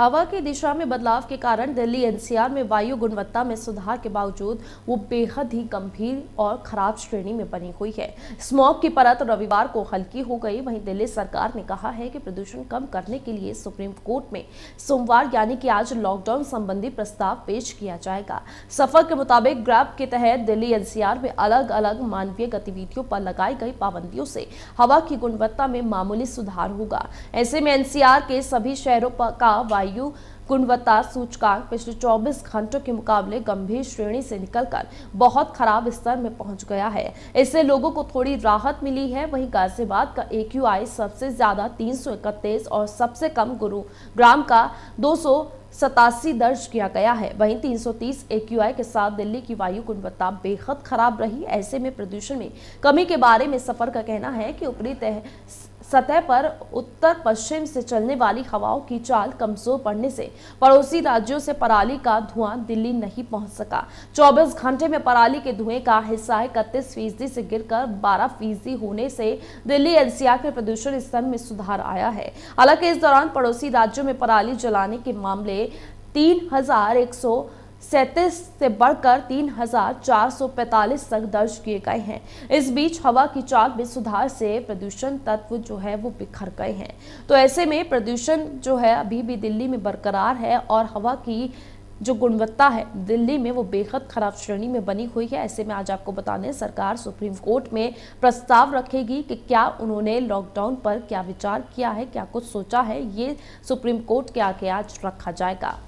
हवा की दिशा में बदलाव के कारण दिल्ली एनसीआर में वायु गुणवत्ता में सुधार के बावजूद वो बेहद ही गंभीर और खराब श्रेणी में बनी हुई है स्मॉग की परत रविवार को हल्की हो गई वहीं दिल्ली सरकार ने कहा है कि प्रदूषण कम करने के लिए सुप्रीम कोर्ट में सोमवार यानी कि आज लॉकडाउन संबंधी प्रस्ताव पेश किया जाएगा सफर के मुताबिक ग्रैप के तहत दिल्ली एनसीआर में अलग अलग मानवीय गतिविधियों पर लगाई गई पाबंदियों से हवा की गुणवत्ता में मामूली सुधार होगा ऐसे में एनसीआर के सभी शहरों का वायु वायु गुणवत्ता सूचकांक पिछले 24 घंटों के मुकाबले गंभीर श्रेणी से निकलकर बहुत खराब स्तर में पहुंच गया है इससे लोगों को थोड़ी राहत मिली है वहीं गाजियाबाद का एक सबसे ज्यादा तीन और सबसे कम गुरुग्राम का दो सतासी दर्ज किया गया है वहीं 330 एक्यूआई के साथ दिल्ली की वायु गुणवत्ता बेहद खराब रही ऐसे में प्रदूषण में कमी के बारे में सफर का कहना है कि ऊपरी तह सतह पर उत्तर पश्चिम से चलने वाली हवाओं की चाल कमजोर पड़ने से पड़ोसी राज्यों से पराली का धुआं दिल्ली नहीं पहुंच सका 24 घंटे में पराली के धुएं का हिस्सा इकतीस फीसदी से गिरकर 12 फीसदी होने से दिल्ली एनसीआर के प्रदूषण स्तर में सुधार आया है हालांकि इस दौरान पड़ोसी राज्यों में पराली जलाने के मामले तीन सैंतीस से बढ़कर 3,445 तक दर्ज किए गए हैं इस बीच हवा की चाल में सुधार से प्रदूषण तत्व जो है वो बिखर गए हैं तो ऐसे में प्रदूषण जो है अभी भी दिल्ली में बरकरार है और हवा की जो गुणवत्ता है दिल्ली में वो बेहद खराब श्रेणी में बनी हुई है ऐसे में आज आपको बताने सरकार सुप्रीम कोर्ट में प्रस्ताव रखेगी कि क्या उन्होंने लॉकडाउन पर क्या विचार किया है क्या कुछ सोचा है ये सुप्रीम कोर्ट के आगे आज रखा जाएगा